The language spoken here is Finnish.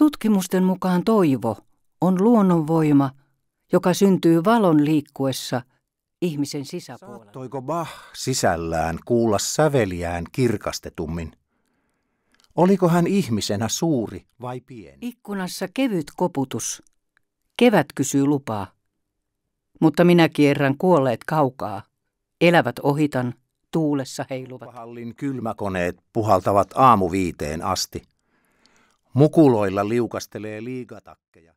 Tutkimusten mukaan toivo on luonnonvoima, joka syntyy valon liikkuessa ihmisen sisäpuolella. Saattoiko Bach sisällään kuulla säveliään kirkastetummin? Oliko hän ihmisenä suuri vai pieni? Ikkunassa kevyt koputus. Kevät kysyy lupaa. Mutta minä kierrän kuolleet kaukaa. Elävät ohitan, tuulessa heiluvat. Hallin kylmäkoneet puhaltavat aamuviiteen asti. Mukuloilla liukastelee liigatakkeja.